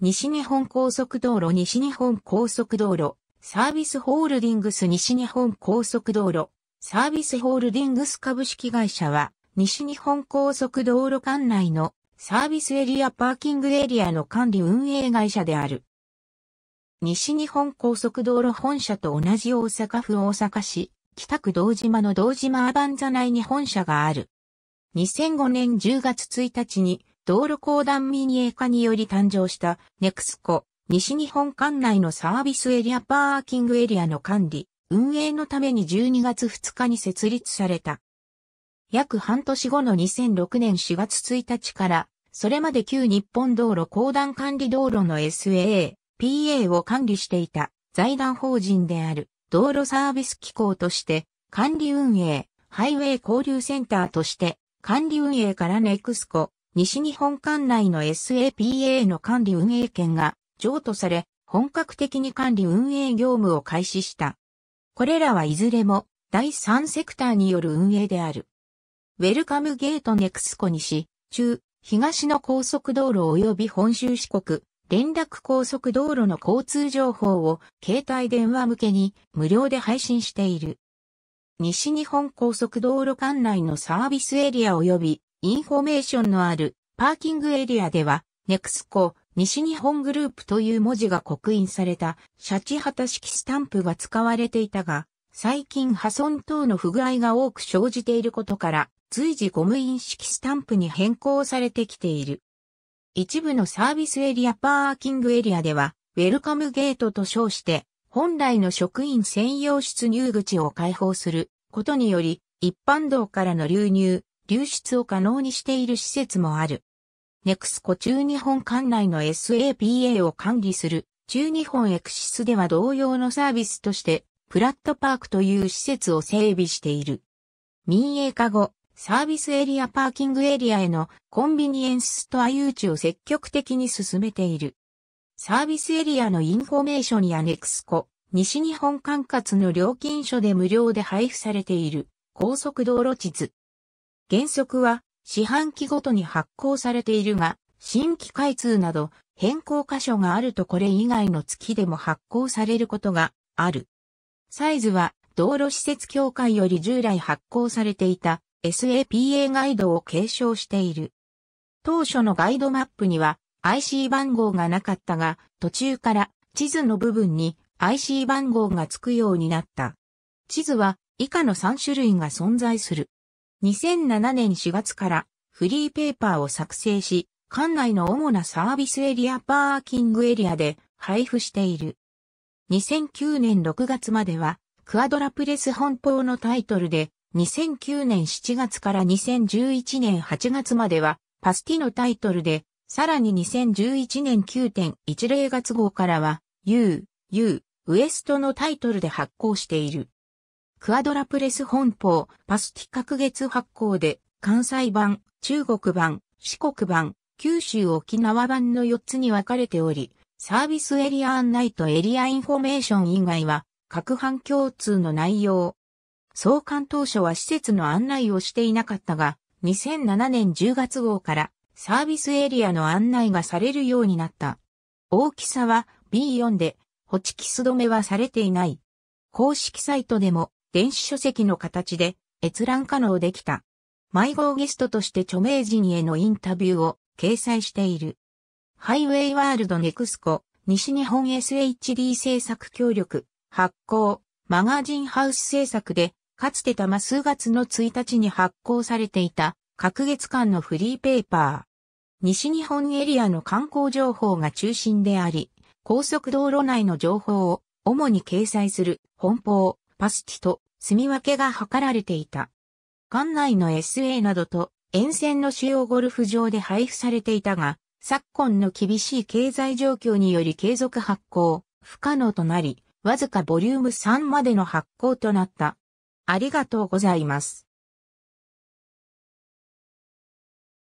西日本高速道路西日本高速道路サービスホールディングス西日本高速道路サービスホールディングス株式会社は西日本高速道路管内のサービスエリアパーキングエリアの管理運営会社である。西日本高速道路本社と同じ大阪府大阪市北区道島の道島アバンザ内に本社がある。2005年10月1日に道路公団民営化により誕生したネクスコ西日本管内のサービスエリアパーキングエリアの管理、運営のために12月2日に設立された。約半年後の2006年4月1日から、それまで旧日本道路公団管理道路の SAA、PA を管理していた財団法人である道路サービス機構として管理運営、ハイウェイ交流センターとして管理運営からネクスコ西日本管内の SAPA の管理運営権が譲渡され、本格的に管理運営業務を開始した。これらはいずれも第三セクターによる運営である。ウェルカムゲートネクスコ西、中、東の高速道路及び本州四国、連絡高速道路の交通情報を携帯電話向けに無料で配信している。西日本高速道路管内のサービスエリア及びインフォメーションのあるパーキングエリアでは、ネクスコ西日本グループという文字が刻印されたシャチハタ式スタンプが使われていたが、最近破損等の不具合が多く生じていることから、随時ゴム印式スタンプに変更されてきている。一部のサービスエリアパーキングエリアでは、ウェルカムゲートと称して、本来の職員専用出入口を開放することにより、一般道からの流入、流出を可能にしている施設もある。ネクスコ中日本管内の SAPA を管理する中日本エクシスでは同様のサービスとしてプラットパークという施設を整備している。民営化後、サービスエリアパーキングエリアへのコンビニエンスストア誘致を積極的に進めている。サービスエリアのインフォメーションやネクスコ、西日本管轄の料金所で無料で配布されている高速道路地図、原則は四半期ごとに発行されているが、新規開通など変更箇所があるとこれ以外の月でも発行されることがある。サイズは道路施設協会より従来発行されていた SAPA ガイドを継承している。当初のガイドマップには IC 番号がなかったが、途中から地図の部分に IC 番号がつくようになった。地図は以下の3種類が存在する。2007年4月からフリーペーパーを作成し、館内の主なサービスエリアパーキングエリアで配布している。2009年6月までは、クアドラプレス本邦のタイトルで、2009年7月から2011年8月までは、パスティのタイトルで、さらに2011年9.10月号からは、U、U、ウエストのタイトルで発行している。クアドラプレス本邦、パスティ各月発行で、関西版、中国版、四国版、九州沖縄版の4つに分かれており、サービスエリア案内とエリアインフォメーション以外は、各版共通の内容。総監当初は施設の案内をしていなかったが、2007年10月号からサービスエリアの案内がされるようになった。大きさは B4 で、ホチキス止めはされていない。公式サイトでも電子書籍の形で閲覧可能できた。迷子ゲストとして著名人へのインタビューを掲載している。ハイウェイワールドネクスコ西日本 SHD 制作協力発行マガジンハウス制作でかつてたま数月の1日に発行されていた各月間のフリーペーパー。西日本エリアの観光情報が中心であり、高速道路内の情報を主に掲載する本邦、パスティと住み分けが図られていた。館内の SA などと沿線の主要ゴルフ場で配布されていたが、昨今の厳しい経済状況により継続発行、不可能となり、わずかボリューム3までの発行となった。ありがとうございます。